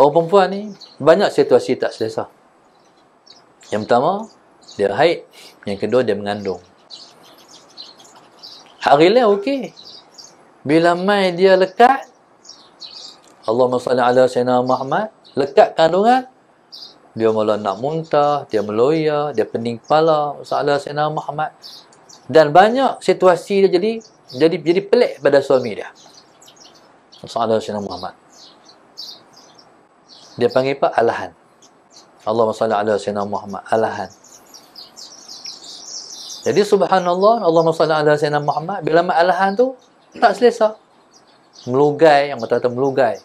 Orang perempuan ni banyak situasi tak selesa. Yang pertama, dia haid. Yang kedua, dia mengandung. Hari lain okey. Bila mai dia lekat, Allah salli ala sayyidina Muhammad, lekat kandungan, dia mula nak muntah, dia meloya, dia pening kepala, salah sayyidina Muhammad. Dan banyak situasi dia jadi jadi jadi pelik pada suami dia. Salah sayyidina Muhammad dia panggil apa alahan Allah SWT ala Sayyidina Muhammad alahan jadi subhanallah Allah SWT ala Sayyidina Muhammad bila mak alahan tu tak selesa melugai yang kata-kata melugai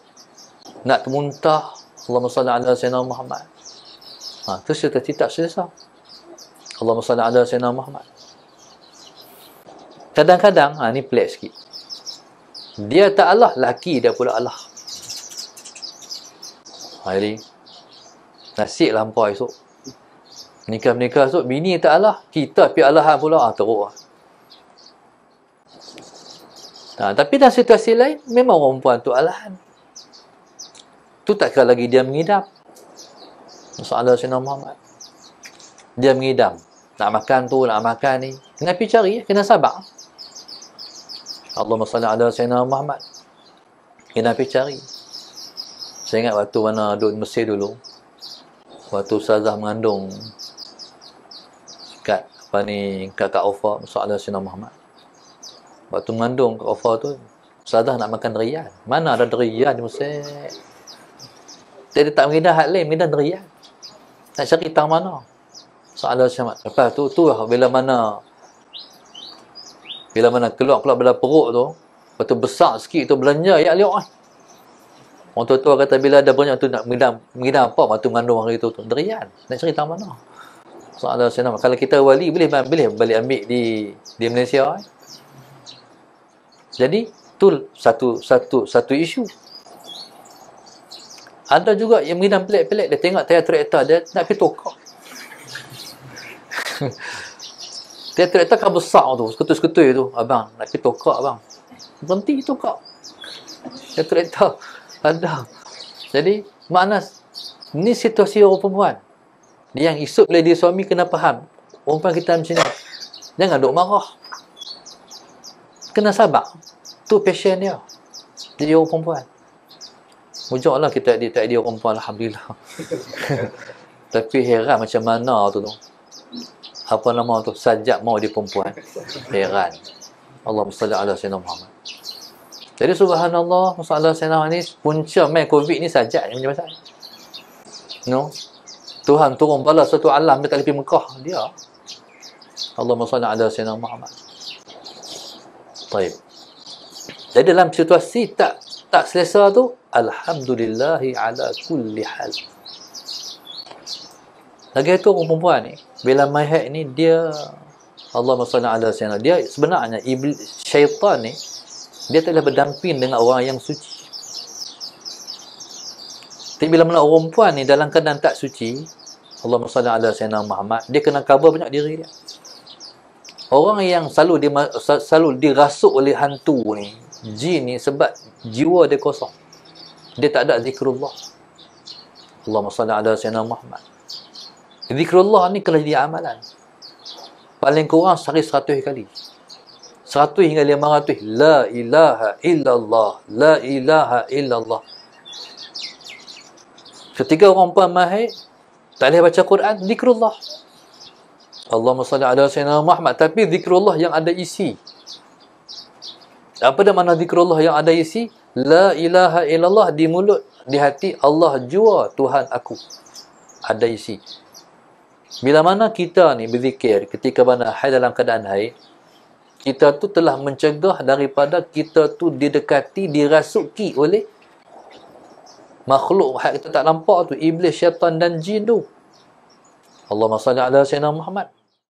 nak termuntah Allah SWT ala Sayyidina Muhammad ha, tu cerita tak selesa Allah SWT ala Sayyidina Muhammad kadang-kadang ha, ni pelik sikit dia tak Allah laki dia pula Allah Hari Nasib lampau esok Nikah-nikah esok Bini tak Allah Kita pi Allah pula ah, Teruk lah ha, Tapi dalam situasi lain Memang orang perempuan tu alahan Tu tak kira lagi dia mengidap Masalah Sina Muhammad Dia mengidam Nak makan tu Nak makan ni Kena pergi cari eh. Kena sabar Allahumma salli ala Sayyidina Muhammad Kena pergi cari saya ingat waktu mana duduk di Mesir dulu. Waktu Ustazah mengandung kat apa ni kat Kak Ofa soalan Sina Muhammad. Waktu mengandung Kak Ofa tu Ustazah nak makan derian. Mana ada derian di Mesir? Jadi tak mengidah hal lain, mengidah derian. Nak cari tang mana? Soalan Sina Muhammad. Lepas tu, tu lah bila mana bila mana keluar-keluar bila perut tu waktu besar sikit tu belanja ya liuk ah. Orang tua-tua kata bila ada banyak tu nak mengidam, mengidam apa waktu mengandung hari tu, tu Nak cerita mana? Soal Allah Kalau kita wali, boleh boleh balik ambil di di Malaysia. Eh? Jadi, tu satu satu satu isu. Ada juga yang mengidam pelik-pelik, dia tengok tayar traktor dia nak pergi tokak. tayar traktor kan besar tu, ketul-ketul tu. Abang, nak pergi tokak abang. Berhenti tokak. Tayar traktor. Anda. Jadi, makna ni situasi orang perempuan. Yang isut oleh dia suami kena faham. Perempuan kita macam ni. Jangan duk marah. Kena sabar. Tu passion dia. Jadi orang perempuan. Mujuklah kita tak dia perempuan. Alhamdulillah. Tapi heran macam mana tu tu. Apa nama tu? Sajak mau dia perempuan. Heran. Allah SWT ala Sayyidina Muhammad. Jadi subhanallah, masalah senang ni punca mai covid ni saja yang macam No. Tuhan turun bala satu alam dekat lebih Mekah dia. Allah masalah ada senang Muhammad. Baik. Jadi dalam situasi tak tak selesa tu, alhamdulillahi ala kulli hal. Lagi tu orang perempuan ni, bila mai ni dia Allah masalah ala senang. Dia sebenarnya iblis syaitan ni dia telah berdamping dengan orang yang suci tapi bila mana orang puan ni dalam keadaan tak suci Allah SWT ala Sayyidina Muhammad dia kena cover banyak diri dia orang yang selalu di, selalu dirasuk oleh hantu ni jin ni sebab jiwa dia kosong dia tak ada zikrullah Allah SWT ala Sayyidina Muhammad zikrullah ni kena jadi amalan paling kurang sehari seratus kali 100 hingga 500 la ilaha illallah la ilaha illallah ketika orang puan mahir tak boleh baca Quran zikrullah Allahumma salli ala sayyidina Muhammad tapi zikrullah yang ada isi apa dah makna zikrullah yang ada isi la ilaha illallah di mulut di hati Allah jua Tuhan aku ada isi bila mana kita ni berzikir ketika mana hai dalam keadaan hai kita tu telah mencegah daripada kita tu didekati, dirasuki oleh makhluk yang kita tak nampak tu, iblis, syaitan dan jin tu. Allahumma salli ala sayyidina Muhammad.